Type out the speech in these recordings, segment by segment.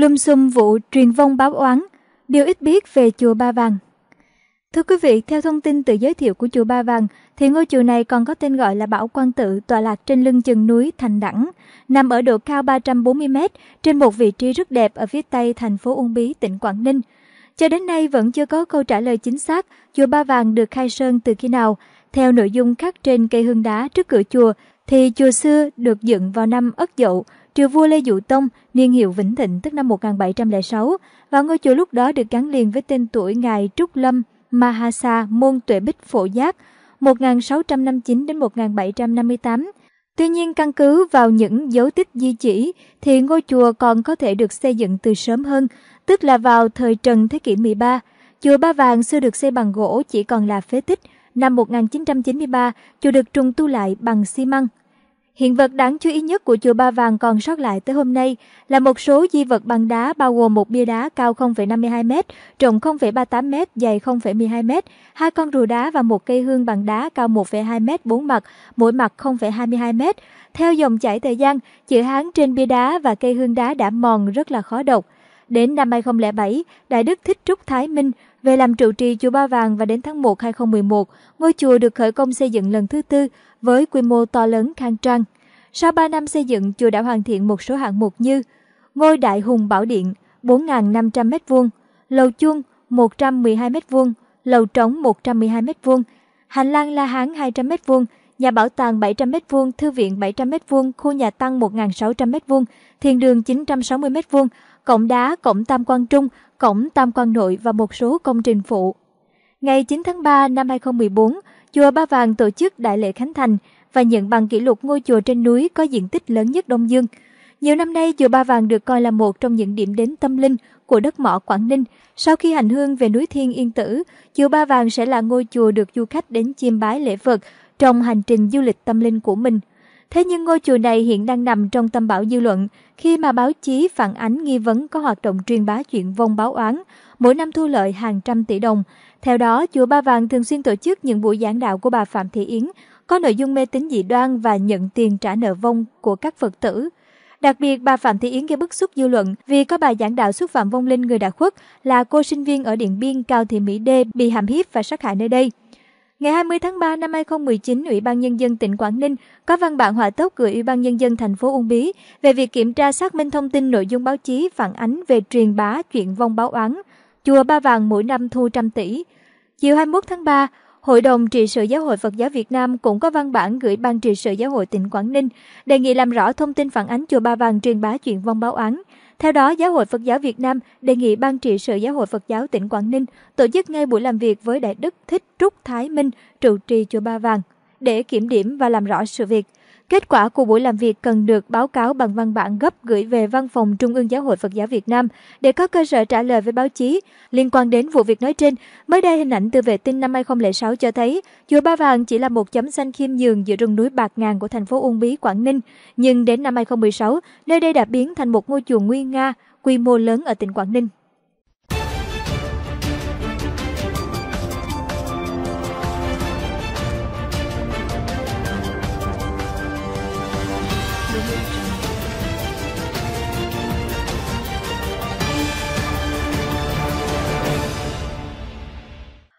lum xum vụ truyền vong báo oán, điều ít biết về chùa Ba Vàng. Thưa quý vị, theo thông tin từ giới thiệu của chùa Ba Vàng, thì ngôi chùa này còn có tên gọi là Bảo Quan Tự tọa lạc trên lưng chừng núi Thành Đẳng, nằm ở độ cao 340 m trên một vị trí rất đẹp ở phía tây thành phố Uông Bí, tỉnh Quảng Ninh. Cho đến nay vẫn chưa có câu trả lời chính xác chùa Ba Vàng được khai sơn từ khi nào. Theo nội dung khắc trên cây hương đá trước cửa chùa, thì chùa xưa được dựng vào năm Ất Dậu triều vua Lê Dụ Tông, niên hiệu Vĩnh Thịnh tức năm 1706, và ngôi chùa lúc đó được gắn liền với tên tuổi ngài Trúc Lâm Mahasa môn tuệ bích phổ giác 1659 đến 1758. Tuy nhiên căn cứ vào những dấu tích di chỉ thì ngôi chùa còn có thể được xây dựng từ sớm hơn, tức là vào thời Trần thế kỷ 13. Chùa Ba Vàng xưa được xây bằng gỗ chỉ còn là phế tích. Năm 1993, chùa được trùng tu lại bằng xi măng, Hiện vật đáng chú ý nhất của chùa Ba Vàng còn sót lại tới hôm nay là một số di vật bằng đá bao gồm một bia đá cao 0,52m, rộng 0,38m, dày 0,12m, hai con rùa đá và một cây hương bằng đá cao 1,2m bốn mặt, mỗi mặt 0,22m. Theo dòng chảy thời gian, chữ Hán trên bia đá và cây hương đá đã mòn rất là khó đọc. Đến năm 2007, Đại Đức Thích Trúc Thái Minh về làm trụ trì chùa Ba Vàng và đến tháng 1 2011, ngôi chùa được khởi công xây dựng lần thứ tư với quy mô to lớn khang trang. Sau 3 năm xây dựng, chùa đã hoàn thiện một số hạng mục như ngôi đại hùng bảo điện 4.500m2, lầu chuông 112m2, lầu trống 112m2, hành lang La Hán 200m2, nhà bảo tàng 700m2, thư viện 700m2, khu nhà tăng 1.600m2, thiền đường 960m2, cổng đá, cổng Tam Quan Trung, cổng Tam Quan Nội và một số công trình phụ. Ngày 9 tháng 3 năm 2014, Chùa Ba Vàng tổ chức đại lễ khánh thành và nhận bằng kỷ lục ngôi chùa trên núi có diện tích lớn nhất Đông Dương. Nhiều năm nay, chùa Ba Vàng được coi là một trong những điểm đến tâm linh của đất mỏ Quảng Ninh. Sau khi hành hương về núi Thiên Yên Tử, chùa Ba Vàng sẽ là ngôi chùa được du khách đến chiêm bái lễ vật trong hành trình du lịch tâm linh của mình. Thế nhưng ngôi chùa này hiện đang nằm trong tâm bão dư luận khi mà báo chí phản ánh nghi vấn có hoạt động truyền bá chuyện vong báo oán, mỗi năm thu lợi hàng trăm tỷ đồng. Theo đó, chùa Ba Vàng thường xuyên tổ chức những buổi giảng đạo của bà Phạm Thị Yến có nội dung mê tín dị đoan và nhận tiền trả nợ vong của các Phật tử. Đặc biệt, bà Phạm Thị Yến gây bức xúc dư luận vì có bài giảng đạo xúc phạm vong linh người đã khuất là cô sinh viên ở Điện Biên Cao Thị Mỹ Đê bị hàm hiếp và sát hại nơi đây. Ngày 20 tháng 3 năm 2019, Ủy ban Nhân dân tỉnh Quảng Ninh có văn bản hỏa tốc gửi Ủy ban Nhân dân thành phố Uông Bí về việc kiểm tra xác minh thông tin nội dung báo chí phản ánh về truyền bá chuyện vong báo oán, chùa Ba Vàng mỗi năm thu trăm tỷ. Chiều 21 tháng 3, Hội đồng trị sự Giáo hội Phật giáo Việt Nam cũng có văn bản gửi Ban trị sự Giáo hội tỉnh Quảng Ninh đề nghị làm rõ thông tin phản ánh chùa Ba Vàng truyền bá chuyện vong báo oán. Theo đó, Giáo hội Phật giáo Việt Nam đề nghị Ban trị sự Giáo hội Phật giáo tỉnh Quảng Ninh tổ chức ngay buổi làm việc với Đại đức Thích Trúc Thái Minh, trụ trì Chùa Ba Vàng, để kiểm điểm và làm rõ sự việc. Kết quả của buổi làm việc cần được báo cáo bằng văn bản gấp gửi về Văn phòng Trung ương Giáo hội Phật giáo Việt Nam để có cơ sở trả lời với báo chí. Liên quan đến vụ việc nói trên, mới đây hình ảnh từ vệ tinh năm 2006 cho thấy chùa Ba Vàng chỉ là một chấm xanh khiêm nhường giữa rừng núi bạc ngàn của thành phố Uông Bí, Quảng Ninh. Nhưng đến năm 2016, nơi đây đã biến thành một ngôi chùa nguy nga, quy mô lớn ở tỉnh Quảng Ninh.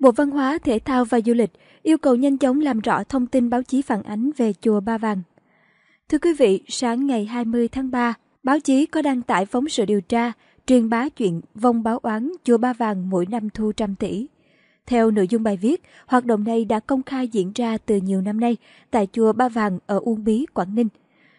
Bộ Văn hóa, Thể thao và Du lịch yêu cầu nhanh chóng làm rõ thông tin báo chí phản ánh về chùa Ba Vàng. Thưa quý vị, sáng ngày 20 tháng 3, báo chí có đăng tải phóng sự điều tra truyền bá chuyện vong báo oán chùa Ba Vàng mỗi năm thu trăm tỷ. Theo nội dung bài viết, hoạt động này đã công khai diễn ra từ nhiều năm nay tại chùa Ba Vàng ở Uông Bí, Quảng Ninh.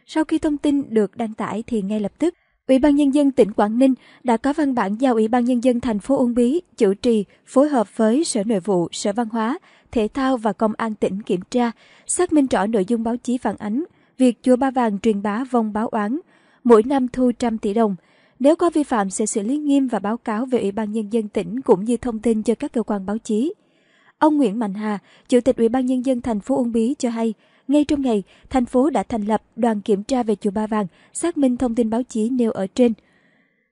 Sau khi thông tin được đăng tải thì ngay lập tức, Ủy ban Nhân dân tỉnh Quảng Ninh đã có văn bản giao Ủy ban Nhân dân thành phố Uông Bí chủ trì phối hợp với Sở Nội vụ, Sở Văn hóa, Thể thao và Công an tỉnh kiểm tra, xác minh rõ nội dung báo chí phản ánh, việc chùa Ba Vàng truyền bá vong báo oán, mỗi năm thu trăm tỷ đồng. Nếu có vi phạm sẽ xử lý nghiêm và báo cáo về Ủy ban Nhân dân tỉnh cũng như thông tin cho các cơ quan báo chí. Ông Nguyễn Mạnh Hà, Chủ tịch Ủy ban Nhân dân thành phố Uông Bí cho hay, ngay trong ngày, thành phố đã thành lập đoàn kiểm tra về chùa Ba Vàng, xác minh thông tin báo chí nêu ở trên.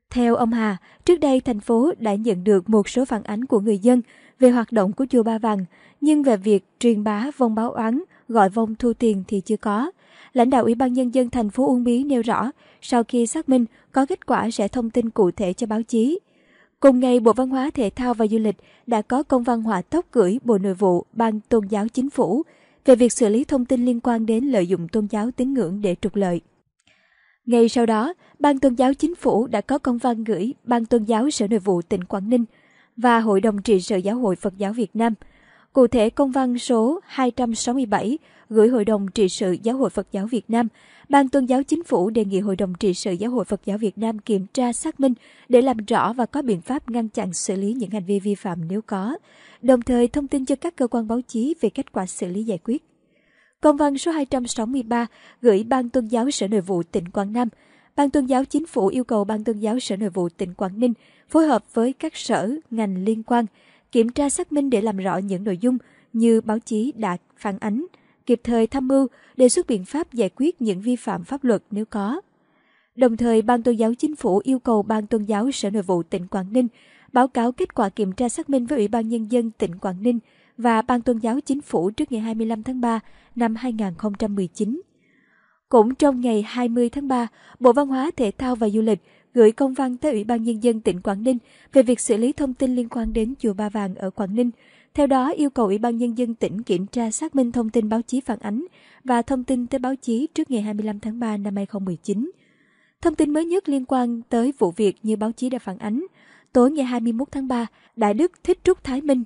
Theo ông Hà, trước đây thành phố đã nhận được một số phản ánh của người dân về hoạt động của chùa Ba Vàng, nhưng về việc truyền bá vong báo oán, gọi vong thu tiền thì chưa có. Lãnh đạo Ủy ban Nhân dân thành phố Uông Bí nêu rõ, sau khi xác minh, có kết quả sẽ thông tin cụ thể cho báo chí. Cùng ngày, Bộ Văn hóa Thể thao và Du lịch đã có công văn hỏa tốc gửi Bộ Nội vụ, Ban Tôn giáo Chính phủ về việc xử lý thông tin liên quan đến lợi dụng tôn giáo tín ngưỡng để trục lợi. Ngay sau đó, Ban Tôn giáo Chính phủ đã có công văn gửi Ban Tôn giáo Sở Nội vụ tỉnh Quảng Ninh và Hội đồng trị sự Giáo hội Phật giáo Việt Nam – Cụ thể công văn số 267 gửi Hội đồng trị sự Giáo hội Phật giáo Việt Nam, Ban Tôn giáo Chính phủ đề nghị Hội đồng trị sự Giáo hội Phật giáo Việt Nam kiểm tra xác minh để làm rõ và có biện pháp ngăn chặn xử lý những hành vi vi phạm nếu có, đồng thời thông tin cho các cơ quan báo chí về kết quả xử lý giải quyết. Công văn số 263 gửi Ban Tôn giáo Sở Nội vụ tỉnh Quảng Nam, Ban Tôn giáo Chính phủ yêu cầu Ban Tôn giáo Sở Nội vụ tỉnh Quảng Ninh phối hợp với các sở, ngành liên quan – kiểm tra xác minh để làm rõ những nội dung như báo chí đã phản ánh, kịp thời tham mưu, đề xuất biện pháp giải quyết những vi phạm pháp luật nếu có. Đồng thời, Ban Tôn giáo Chính phủ yêu cầu Ban Tôn giáo Sở Nội vụ tỉnh Quảng Ninh báo cáo kết quả kiểm tra xác minh với Ủy ban Nhân dân tỉnh Quảng Ninh và Ban Tôn giáo Chính phủ trước ngày 25 tháng 3 năm 2019. Cũng trong ngày 20 tháng 3, Bộ Văn hóa, Thể thao và Du lịch gửi công văn tới Ủy ban Nhân dân tỉnh Quảng Ninh về việc xử lý thông tin liên quan đến Chùa Ba Vàng ở Quảng Ninh. Theo đó, yêu cầu Ủy ban Nhân dân tỉnh kiểm tra xác minh thông tin báo chí phản ánh và thông tin tới báo chí trước ngày 25 tháng 3 năm 2019. Thông tin mới nhất liên quan tới vụ việc như báo chí đã phản ánh, tối ngày 21 tháng 3, Đại Đức Thích Trúc Thái Minh,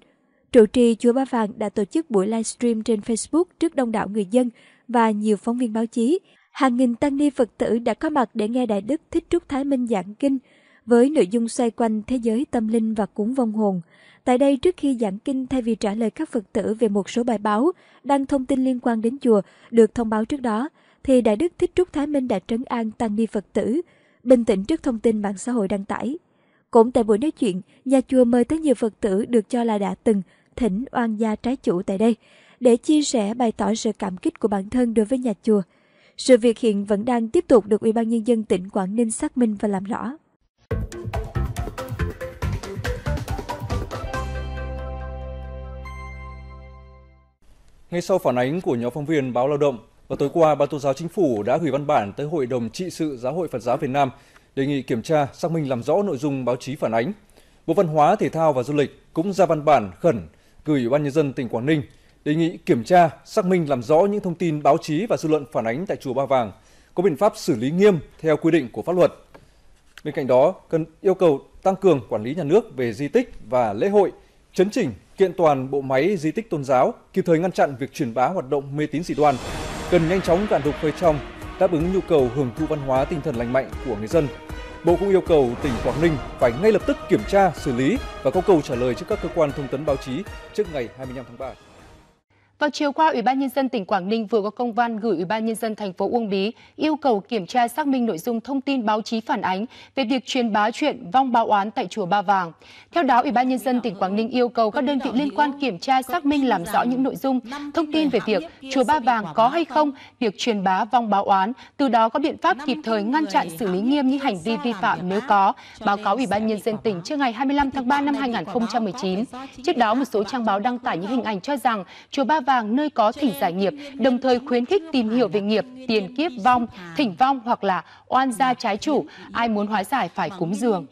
trụ trì Chùa Ba Vàng đã tổ chức buổi livestream trên Facebook trước đông đảo người dân và nhiều phóng viên báo chí hàng nghìn tăng ni Phật tử đã có mặt để nghe Đại Đức Thích Trúc Thái Minh giảng kinh với nội dung xoay quanh thế giới tâm linh và cúng vong hồn. Tại đây trước khi giảng kinh thay vì trả lời các Phật tử về một số bài báo đăng thông tin liên quan đến chùa được thông báo trước đó, thì Đại Đức Thích Trúc Thái Minh đã trấn an tăng ni Phật tử, bình tĩnh trước thông tin mạng xã hội đăng tải. Cũng tại buổi nói chuyện, nhà chùa mời tới nhiều Phật tử được cho là đã từng thỉnh oan gia trái chủ tại đây để chia sẻ bày tỏ sự cảm kích của bản thân đối với nhà chùa – sự việc hiện vẫn đang tiếp tục được Ủy ban nhân dân tỉnh Quảng Ninh xác minh và làm rõ. Ngay sau phản ánh của nhóm phóng viên báo Lao động, vào tối qua, Ban Tôn giáo Chính phủ đã gửi văn bản tới Hội đồng trị sự Giáo hội Phật giáo Việt Nam đề nghị kiểm tra, xác minh làm rõ nội dung báo chí phản ánh. Bộ Văn hóa, Thể thao và Du lịch cũng ra văn bản khẩn gửi Ủy ban nhân dân tỉnh Quảng Ninh đề nghị kiểm tra, xác minh làm rõ những thông tin báo chí và dư luận phản ánh tại chùa Ba Vàng, có biện pháp xử lý nghiêm theo quy định của pháp luật. Bên cạnh đó, cần yêu cầu tăng cường quản lý nhà nước về di tích và lễ hội, chấn chỉnh kiện toàn bộ máy di tích tôn giáo, kịp thời ngăn chặn việc truyền bá hoạt động mê tín dị đoan, cần nhanh chóng cản đục hơi trong, đáp ứng nhu cầu hưởng thụ văn hóa tinh thần lành mạnh của người dân. Bộ cũng yêu cầu tỉnh Quảng Ninh phải ngay lập tức kiểm tra, xử lý và có câu trả lời trước các cơ quan thông tấn báo chí trước ngày 25 tháng 3. Vào chiều qua, Ủy ban nhân dân tỉnh Quảng Ninh vừa có công văn gửi Ủy ban nhân dân thành phố Uông Bí yêu cầu kiểm tra xác minh nội dung thông tin báo chí phản ánh về việc truyền bá chuyện vong báo oán tại chùa Ba Vàng. Theo đó, Ủy ban nhân dân tỉnh Quảng Ninh yêu cầu các đơn vị liên quan kiểm tra xác minh làm rõ những nội dung thông tin về việc chùa Ba Vàng có hay không việc truyền bá vong báo oán, từ đó có biện pháp kịp thời ngăn chặn xử lý nghiêm những hành vi vi phạm nếu có, báo cáo Ủy ban nhân dân tỉnh trước ngày 25 tháng 3 năm 2019. Trước đó, một số trang báo đăng tải những hình ảnh cho rằng chùa Ba vàng nơi có thỉnh giải nghiệp, đồng thời khuyến khích tìm hiểu về nghiệp, tiền kiếp vong, thỉnh vong hoặc là oan gia trái chủ. Ai muốn hóa giải phải cúng dường.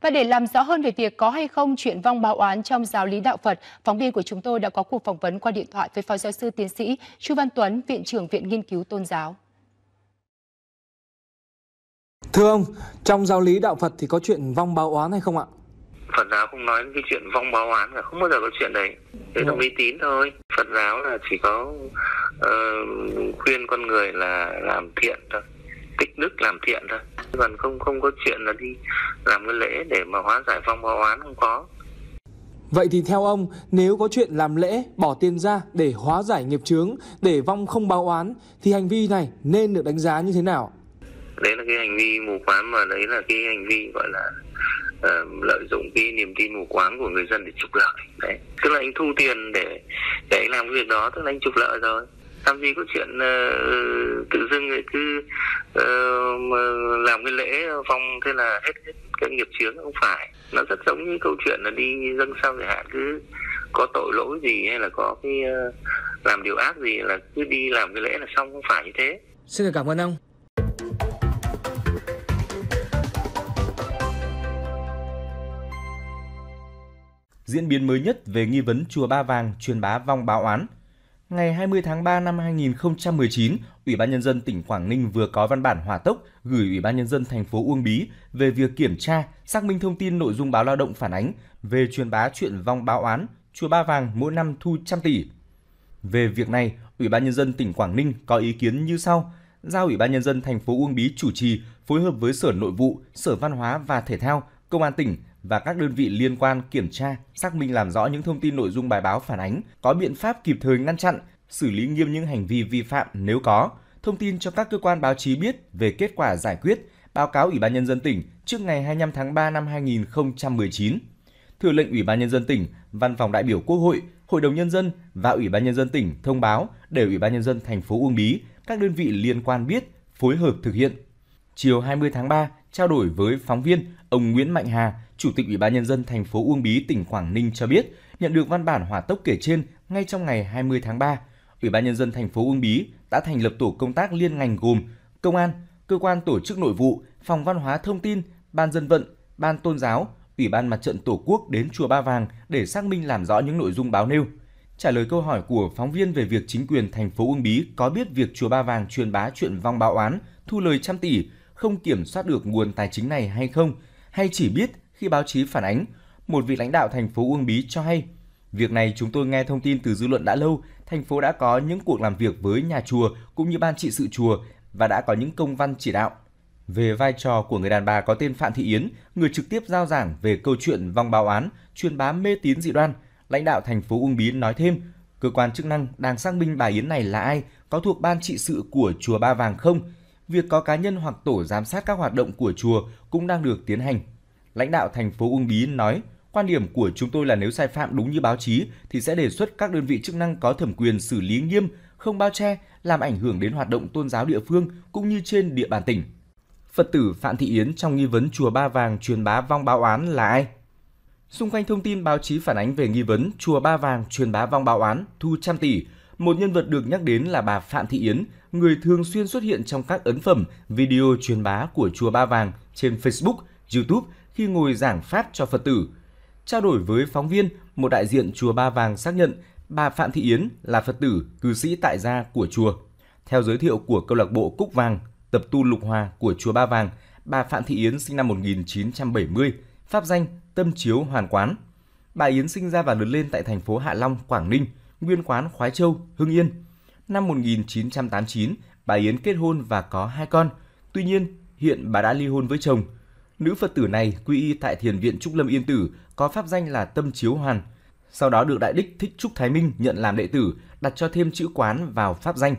Và để làm rõ hơn về việc có hay không chuyện vong báo oán trong giáo lý đạo Phật, phóng viên của chúng tôi đã có cuộc phỏng vấn qua điện thoại với Phó Giáo sư Tiến sĩ Chu Văn Tuấn, Viện trưởng Viện Nghiên cứu Tôn giáo. Thưa ông, trong giáo lý đạo Phật thì có chuyện vong báo oán hay không ạ? Phật giáo không nói cái chuyện vong báo oán cả, không bao giờ có chuyện đấy. Đấy là vâng. mê tín thôi. Phật giáo là chỉ có uh, khuyên con người là làm thiện thôi, tích đức làm thiện thôi. Còn không không có chuyện là đi làm cái lễ để mà hóa giải vong báo oán không có. Vậy thì theo ông, nếu có chuyện làm lễ, bỏ tiền ra để hóa giải nghiệp chướng, để vong không báo oán, thì hành vi này nên được đánh giá như thế nào? Đấy là cái hành vi mù quáng mà đấy là cái hành vi gọi là Ờ, lợi dụng cái niềm tin mù quáng của người dân để trục lợi đấy tức là anh thu tiền để để anh làm việc đó tức là anh trục lợi rồi làm gì có chuyện uh, tự dưng cứ uh, làm cái lễ phong thế là hết, hết cái nghiệp chướng không phải nó rất giống như câu chuyện là đi dân sao giải hạn cứ có tội lỗi gì hay là có cái uh, làm điều ác gì là cứ đi làm cái lễ là xong không phải như thế xin được cảm ơn ông diễn biến mới nhất về nghi vấn Chùa Ba Vàng truyền bá vong báo oán. Ngày 20 tháng 3 năm 2019, Ủy ban nhân dân tỉnh Quảng Ninh vừa có văn bản hỏa tốc gửi Ủy ban nhân dân thành phố Uông Bí về việc kiểm tra, xác minh thông tin nội dung báo lao động phản ánh về truyền bá chuyện vong báo oán Chùa Ba Vàng mỗi năm thu trăm tỷ. Về việc này, Ủy ban nhân dân tỉnh Quảng Ninh có ý kiến như sau: giao Ủy ban nhân dân thành phố Uông Bí chủ trì phối hợp với Sở Nội vụ, Sở Văn hóa và Thể thao, Công an tỉnh và các đơn vị liên quan kiểm tra, xác minh làm rõ những thông tin nội dung bài báo phản ánh, có biện pháp kịp thời ngăn chặn, xử lý nghiêm những hành vi vi phạm nếu có, thông tin cho các cơ quan báo chí biết về kết quả giải quyết, báo cáo Ủy ban nhân dân tỉnh trước ngày 25 tháng 3 năm 2019. Thừa lệnh Ủy ban nhân dân tỉnh, Văn phòng đại biểu Quốc hội, Hội đồng nhân dân và Ủy ban nhân dân tỉnh thông báo để Ủy ban nhân dân thành phố Uông Bí, các đơn vị liên quan biết, phối hợp thực hiện. Chiều 20 tháng 3, Trao đổi với phóng viên, ông Nguyễn Mạnh Hà, Chủ tịch Ủy ban nhân dân thành phố Uông Bí, tỉnh Quảng Ninh cho biết, nhận được văn bản hỏa tốc kể trên ngay trong ngày 20 tháng 3, Ủy ban nhân dân thành phố Uông Bí đã thành lập tổ công tác liên ngành gồm công an, cơ quan tổ chức nội vụ, phòng văn hóa thông tin, ban dân vận, ban tôn giáo, Ủy ban Mặt trận Tổ quốc đến chùa Ba Vàng để xác minh làm rõ những nội dung báo nêu. Trả lời câu hỏi của phóng viên về việc chính quyền thành phố Uông Bí có biết việc chùa Ba Vàng truyền bá chuyện vong báo án thu lời trăm tỷ không kiểm soát được nguồn tài chính này hay không, hay chỉ biết khi báo chí phản ánh, một vị lãnh đạo thành phố Uông Bí cho hay. Việc này chúng tôi nghe thông tin từ dư luận đã lâu, thành phố đã có những cuộc làm việc với nhà chùa cũng như ban trị sự chùa và đã có những công văn chỉ đạo. Về vai trò của người đàn bà có tên Phạm Thị Yến, người trực tiếp giao giảng về câu chuyện vòng báo án, truyền bá mê tín dị đoan, lãnh đạo thành phố Uông Bí nói thêm, cơ quan chức năng đang xác minh bà Yến này là ai, có thuộc ban trị sự của chùa Ba Vàng không việc có cá nhân hoặc tổ giám sát các hoạt động của chùa cũng đang được tiến hành. Lãnh đạo thành phố Uông Bí nói, quan điểm của chúng tôi là nếu sai phạm đúng như báo chí thì sẽ đề xuất các đơn vị chức năng có thẩm quyền xử lý nghiêm, không bao che, làm ảnh hưởng đến hoạt động tôn giáo địa phương cũng như trên địa bàn tỉnh. Phật tử Phạm Thị Yến trong nghi vấn chùa Ba Vàng truyền bá vong báo án là ai? Xung quanh thông tin báo chí phản ánh về nghi vấn chùa Ba Vàng truyền bá vong báo án thu trăm tỷ, một nhân vật được nhắc đến là bà Phạm Thị Yến, người thường xuyên xuất hiện trong các ấn phẩm, video truyền bá của Chùa Ba Vàng trên Facebook, YouTube khi ngồi giảng pháp cho Phật tử. Trao đổi với phóng viên, một đại diện Chùa Ba Vàng xác nhận bà Phạm Thị Yến là Phật tử, cư sĩ tại gia của chùa. Theo giới thiệu của câu lạc bộ Cúc Vàng, tập tu lục hòa của Chùa Ba Vàng, bà Phạm Thị Yến sinh năm 1970, pháp danh Tâm Chiếu Hoàn Quán. Bà Yến sinh ra và lớn lên tại thành phố Hạ Long, Quảng Ninh, nguyên quán Khoái Châu, Hưng Yên – năm 1989, bà Yến kết hôn và có hai con. Tuy nhiên, hiện bà đã ly hôn với chồng. Nữ Phật tử này quy y tại Thiền viện Trúc Lâm Yên Tử, có pháp danh là Tâm Chiếu Hoàn. Sau đó được Đại Đích Thích Trúc Thái Minh nhận làm đệ tử, đặt cho thêm chữ quán vào pháp danh.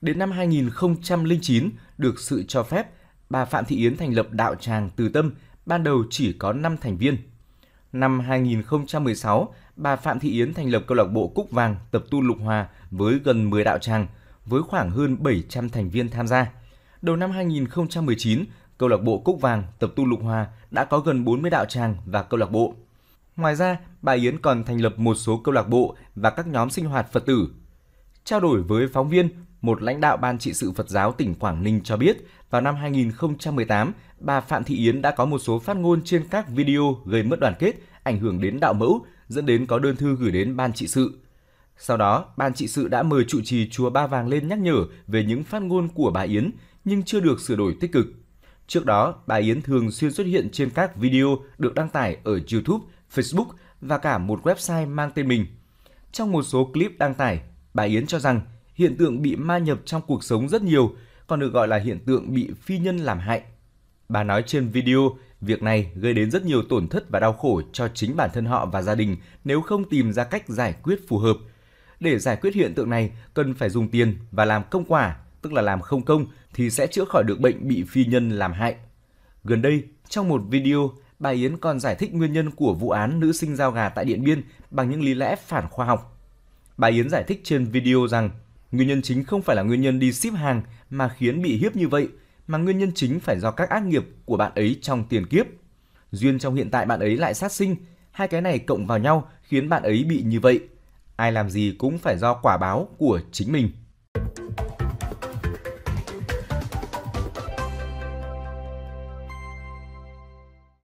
Đến năm 2009, được sự cho phép, bà Phạm Thị Yến thành lập Đạo Tràng Từ Tâm, ban đầu chỉ có 5 thành viên. Năm 2016, bà Phạm Thị Yến thành lập câu lạc bộ Cúc Vàng tập tu Lục Hòa với gần 10 đạo tràng với khoảng hơn 700 thành viên tham gia. Đầu năm 2019, câu lạc bộ Cúc Vàng Tập tu Lục Hòa đã có gần 40 đạo tràng và câu lạc bộ. Ngoài ra, bà Yến còn thành lập một số câu lạc bộ và các nhóm sinh hoạt Phật tử. Trao đổi với phóng viên, một lãnh đạo Ban trị sự Phật giáo tỉnh Quảng Ninh cho biết, vào năm 2018, bà Phạm Thị Yến đã có một số phát ngôn trên các video gây mất đoàn kết, ảnh hưởng đến đạo mẫu, dẫn đến có đơn thư gửi đến Ban trị sự. Sau đó, ban trị sự đã mời trụ trì chùa Ba Vàng lên nhắc nhở về những phát ngôn của bà Yến nhưng chưa được sửa đổi tích cực. Trước đó, bà Yến thường xuyên xuất hiện trên các video được đăng tải ở YouTube, Facebook và cả một website mang tên mình. Trong một số clip đăng tải, bà Yến cho rằng hiện tượng bị ma nhập trong cuộc sống rất nhiều, còn được gọi là hiện tượng bị phi nhân làm hại. Bà nói trên video, việc này gây đến rất nhiều tổn thất và đau khổ cho chính bản thân họ và gia đình nếu không tìm ra cách giải quyết phù hợp – để giải quyết hiện tượng này, cần phải dùng tiền và làm công quả, tức là làm không công thì sẽ chữa khỏi được bệnh bị phi nhân làm hại. Gần đây, trong một video, bà Yến còn giải thích nguyên nhân của vụ án nữ sinh giao gà tại Điện Biên bằng những lý lẽ phản khoa học. Bà Yến giải thích trên video rằng nguyên nhân chính không phải là nguyên nhân đi ship hàng mà khiến bị hiếp như vậy, mà nguyên nhân chính phải do các ác nghiệp của bạn ấy trong tiền kiếp. Duyên trong hiện tại bạn ấy lại sát sinh, hai cái này cộng vào nhau khiến bạn ấy bị như vậy ai làm gì cũng phải do quả báo của chính mình.